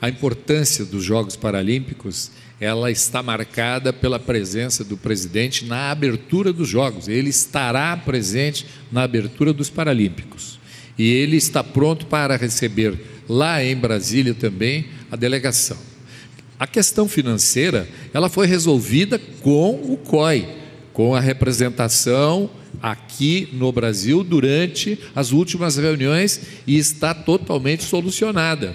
A importância dos Jogos Paralímpicos, ela está marcada pela presença do presidente na abertura dos Jogos. Ele estará presente na abertura dos Paralímpicos. E ele está pronto para receber lá em Brasília também a delegação. A questão financeira, ela foi resolvida com o COI, com a representação aqui no Brasil durante as últimas reuniões e está totalmente solucionada.